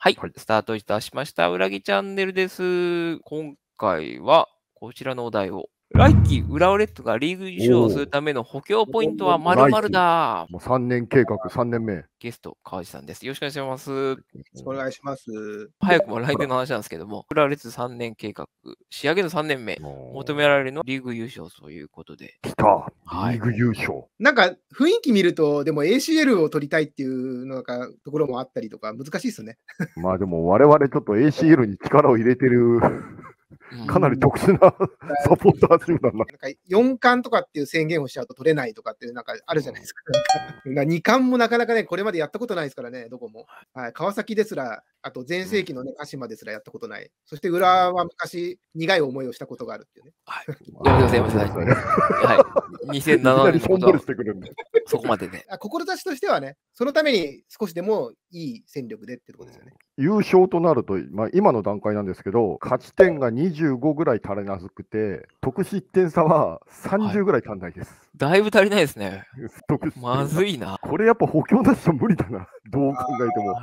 はい、はい、スタートいたしました。うらぎチャンネルです。今回はこちらのお題を来季、浦和レッズがリーグ優勝をするための補強ポイントはまるまるだ。もう3年計画、3年目。ゲスト、川地さんです。よろしくお願いします。よろしくお願いします。早くも来年の話なんですけども、浦和レッズ3年計画、仕上げの3年目、求められるのはリーグ優勝ということで。来た、リーグ優勝。はい、なんか、雰囲気見ると、でも ACL を取りたいっていうのがところもあったりとか、難しいですね。まあでも、我々ちょっと ACL に力を入れてる。かなり特殊な、サポーターチームなんだ。なんか4冠とかっていう宣言をしちゃうと取れないとかっていう、なんかあるじゃないですか。うか2冠もなかなかね、これまでやったことないですからね、どこも。はい、川崎ですら、あと全盛期のね、鹿島ですらやったことない。そして浦和は昔、苦い思いをしたことがあるっていうね。はい。やめてくだはい。2007年のことそこまでね。志としてはね、そのために少しでもいい戦力でってことですよね。優勝となると、まあ、今の段階なんですけど、勝ち点が25ぐらい足りなくて、得失点差は30ぐらい足りないです、はい。だいぶ足りないですね。まずいな。これやっぱ補強なしは無理だな、どう考えても。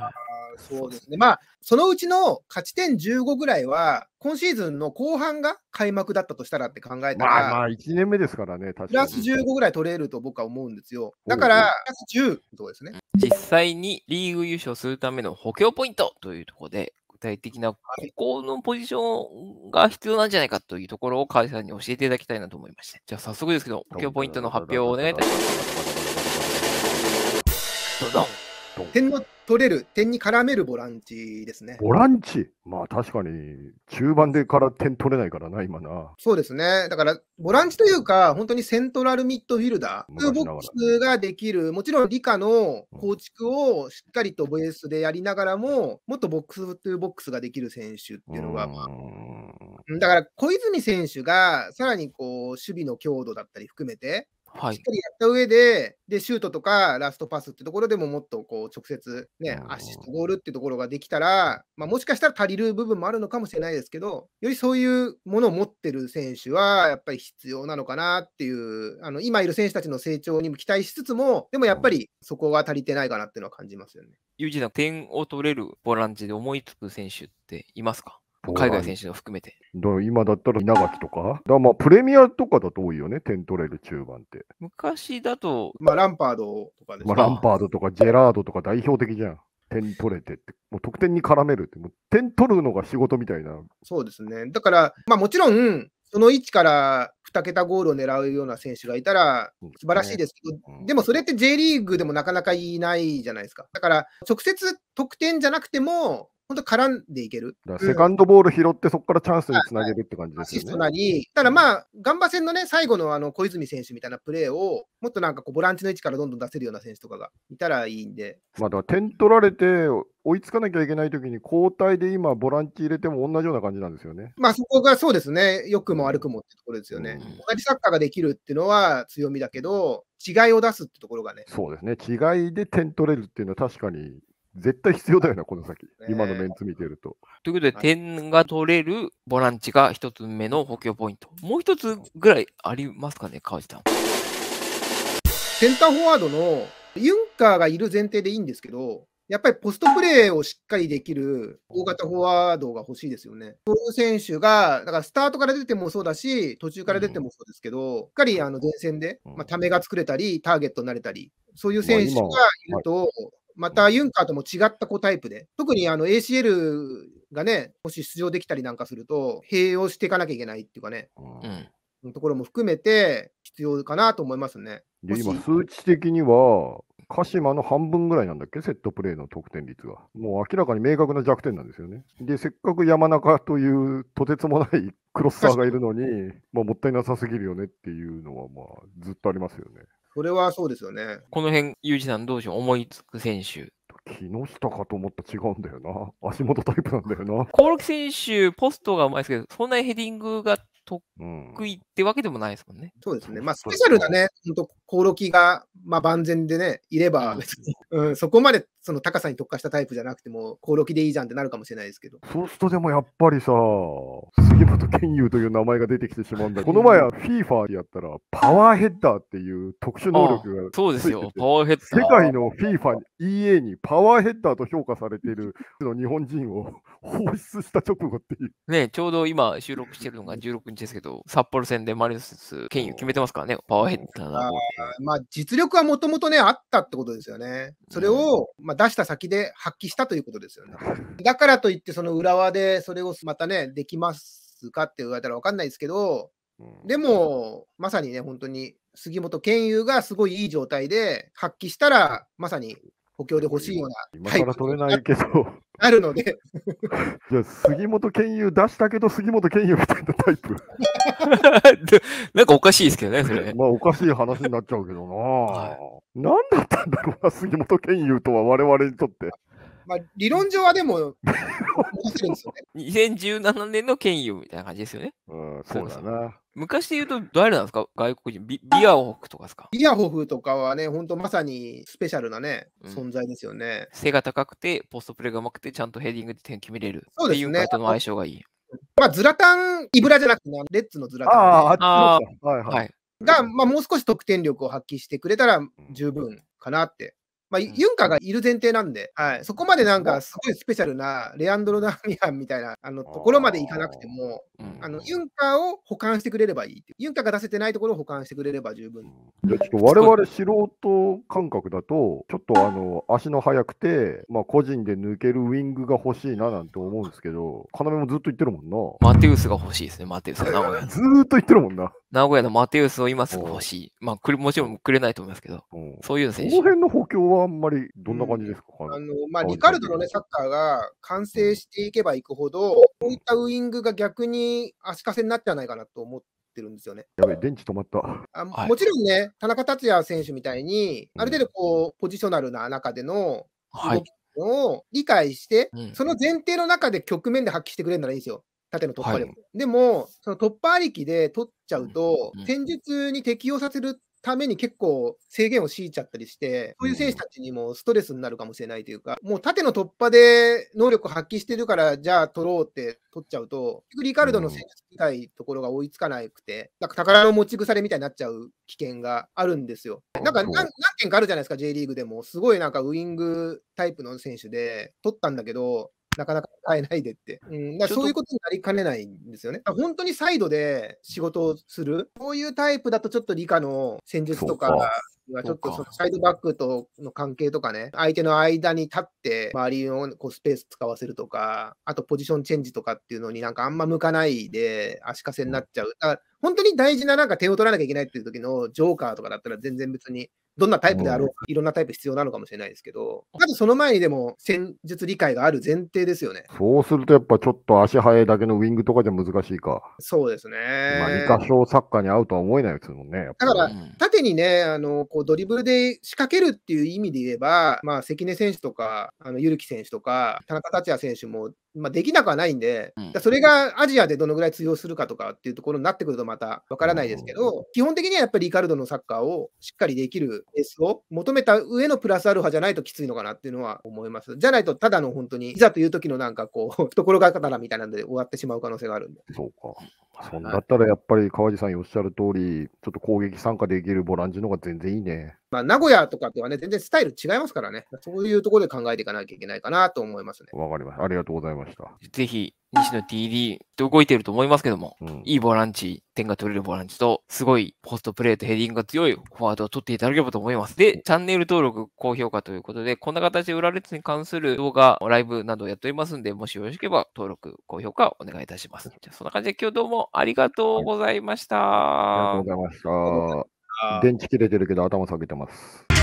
そうですね。まあ、そのうちの勝ち点15ぐらいは、今シーズンの後半が開幕だったとしたらって考えたら、まあまあ、1年目ですからね、プラス15ぐらい取れると僕は思うんですよ。だから、プラス10とですね。実際にリーグ優勝するための補強ポイントというところで、具体的なここのポジションが必要なんじゃないかというところを川井さんに教えていただきたいなと思いまして、じゃあ早速ですけど、補強ポイントの発表をお願いいたします。点の取れる、点に絡めるボランチですね。ボランチまあ確かに、中盤でから点取れないからな、今な。そうですね。だから、ボランチというか、本当にセントラルミッドフィルダー、ボックスができる、もちろん理科の構築をしっかりとベースでやりながらも、もっとボックスというボックスができる選手っていうのが、まあ、だから小泉選手がさらにこう守備の強度だったり含めて、はい、しっかりやった上で、で、シュートとかラストパスってところでももっとこう直接ね、アシスト、ゴールってところができたら、まあ、もしかしたら足りる部分もあるのかもしれないですけど、よりそういうものを持ってる選手は、やっぱり必要なのかなっていう、あの今いる選手たちの成長にも期待しつつも、でもやっぱりそこは足りてないかなっていうのは感じますよね。ユージさん、点を取れるボランチで思いつく選手っていますか海外選手を含めて。今だったら稲垣とか、だまあプレミアとかだと多いよね、点取れる中盤って。昔だと、まあ、ランパードとかですまあ、ランパードとかジェラードとか代表的じゃん。点取れてって、もう得点に絡めるって、もう点取るのが仕事みたいな。そうですね。だから、まあもちろん、その位置から2桁ゴールを狙うような選手がいたら素晴らしいですけど、でもそれって J リーグでもなかなかいないじゃないですか。だから直接得点じゃなくても、本当絡んでいける。セカンドボール拾って、そこからチャンスにつなげるって感じですね。シストなり、ただまあ、ガンバ戦のね、最後のあの小泉選手みたいなプレーを、もっとなんかこう、ボランチの位置からどんどん出せるような選手とかがいたらいいんで。まあ、だから点取られて、追いつかなきゃいけないときに、交代で今、ボランチ入れても同じような感じなんですよね。まあ、そこがそうですね、良くも悪くもってところですよね。うん、同じサッカーができるっていうのは強みだけど、違いを出すってところがね。そうですね、違いで点取れるっていうのは確かに絶対必要だよな、この先、今のメンツ見てると。ということで、点が取れるボランチが一つ目の補強ポイント。もう一つぐらいありますかね、川地さん。センターフォワードのユンカーがいる前提でいいんですけど、やっぱりポストプレーをしっかりできる大型フォワードが欲しいですよね。そう選手が、だからスタートから出てもそうだし、途中から出てもそうですけど、しっかりあの前線で、まあ、ためが作れたり、ターゲットになれたり、そういう選手がいると、またユンカーとも違った子タイプで、特にあの ACL がね、もし出場できたりなんかすると、併用していかなきゃいけないっていうかね、うん、ところも含めて必要かなと思いますね。で今、数値的には、鹿島の半分ぐらいなんだっけ、セットプレーの得点率は。もう明らかに明確な弱点なんですよね。で、せっかく山中というとてつもないクロスターがいるのに、まあ、もったいなさすぎるよねっていうのは、まあ、ずっとありますよね。それはそうですよね。この辺、ユージさんどうしよう、思いつく選手。木下かと思った違うんだよな。足元タイプなんだよな。興 梠選手、ポストがうまいですけど、そんなにヘディングが得意ってわけでもないですもんね。うん、そうですね。まあ、スペシャルだね、本当、興梠が、まあ、万全でね、いれば、うん、そこまでその高さに特化したタイプじゃなくても、コオロギでいいじゃんってなるかもしれないですけど。そうするとでもやっぱりさ、杉本健佑という名前が出てきてしまうんだ この前は FIFA やったら、パワーヘッダーっていう特殊能力がそうですよ、パワーヘッダー。世界の FIFA、EA にパワーヘッダーと評価されている 日本人を放出した直後っていう。ねちょうど今収録してるのが16日ですけど、札幌戦でマリノス健佑決めてますからね、パワーヘッダーが。まあ実力はもともとね、あったってことですよね。それを、うん、まあ出した先で発揮したということですよね。だからといって、その浦和でそれをまたね、できますかって言われたら分かんないですけど、でも、まさにね、本当に杉本健勇がすごいいい状態で発揮したら、まさに補強で欲しいような。今ら取れないけど。あるので。じゃあ、杉本健佑出したけど、杉本健佑みたいなタイプ。なんかおかしいですけどね、それ。まあ、おかしい話になっちゃうけどな。はい、何だったんだろうな、杉本健佑とは、我々にとって。まあ、理論上はでも、2017 年の権威みたいな感じですよね。うん、そうだな。昔で言うと、誰なんですか外国人ビ。ビアホフとかですかビアホフとかはね、ほんとまさにスペシャルなね、うん存在ですよね。背が高くて、ポストプレーがうまくて、ちゃんとヘディングで点決めれる。そうですねっていうの相性がいい。まあ、ズラタン、イブラじゃなくてね、レッツのズラタンね、ああ、あはいはい。はい。が、まあ、もう少し得点力を発揮してくれたら十分かなってまあ、ユンカがいる前提なんで、はい、そこまでなんかすごいスペシャルなレアンドロ・ダミアンみたいなあのところまでいかなくても、あのユンカを保管してくれればいいユンカが出せてないところを保管してくれれば十分。じゃちょっと我々素人感覚だと、ちょっとあの足の速くて、まあ、個人で抜けるウィングが欲しいななんて思うんですけど、要もずっと言ってるもんな。マテウスが欲しいですね、マテウス ずっと言ってるもんな。名古屋のマテウスを今すぐ欲しい。まあ、くれもちろんくれないと思いますけど、そういう選手。この辺の補強はあんまりどんな感じですか、うん、あのまあ、リカルドの、ね、サッカーが完成していけばいくほど、こういったウイングが逆に足かせになっちゃないかなと思って。るんですよねやべ電池止まったあ、はい、もちろんね、田中達也選手みたいに、ある程度こう、ポジショナルな中での動きを理解して、うん、その前提の中で局面で発揮してくれるならいいんですよ。縦の突破力。はい、でも、その突破ありきで取っちゃうと、戦術に適用させるために結構制限を強いちゃったりして、そういう選手たちにもストレスになるかもしれないというか、もう縦の突破で能力発揮してるから、じゃあ取ろうって取っちゃうと、リカルドの戦術みたいところが追いつかなくて、なんか宝の持ち腐れみたいになっちゃう危険があるんですよ。なんか何何件かあるじゃないですか、J リーグでも。すごいなんかウイングタイプの選手で取ったんだけど、なかなか変えないでって。うん、だそういうことになりかねないんですよね。本当にサイドで仕事をする、こういうタイプだとちょっと理科の戦術とか、はちょっとそのサイドバックとの関係とかね、相手の間に立って、周りをこうスペース使わせるとか、あとポジションチェンジとかっていうのになんかあんま向かないで、足かせになっちゃう。だから本当に大事ななんか点を取らなきゃいけないっていう時のジョーカーとかだったら全然別にどんなタイプであろうか、いろんなタイプ必要なのかもしれないですけど、まずその前にでも戦術理解がある前提ですよね。そうするとやっぱちょっと足早いだけのウィングとかじゃ難しいか。そうですね。まあ、2箇所サッカーに合うとは思えないですもんね。だから、縦にね、あのこうドリブルで仕掛けるっていう意味で言えば、まあ、関根選手とか、あのゆるき選手とか、田中達也選手も、まあ、できなくはないんで、それがアジアでどのぐらい通用するかとかっていうところになってくるとまたわからないですけど、基本的にはやっぱりリカルドのサッカーをしっかりできるベースを求めた上のプラスアルファじゃないときついのかなっていうのは思います。じゃないと、ただの本当に、いざという時のなんかこう、懐刀みたいなんで終わってしまう可能性があるんで。そうか。そんだったらやっぱり川地さんおっしゃる通り、ちょっと攻撃参加できるボランチの方が全然いいね。まあ、名古屋とかではね、全然スタイル違いますからね。そういうところで考えていかなきゃいけないかなと思いますね。わかりました。ありがとうございました。ぜひ、西野 TD って動いてると思いますけども、うん、いいボランチ、点が取れるボランチと、すごいポストプレートヘディングが強いフォワードを取っていただければと思います。で、チャンネル登録、高評価ということで、こんな形で裏列に関する動画、ライブなどをやっておりますんで、もしよろしければ登録、高評価お願いいたします。じゃそんな感じで今日どうもありがとうございました。ありがとうございました。電池切れてるけど頭下げてます。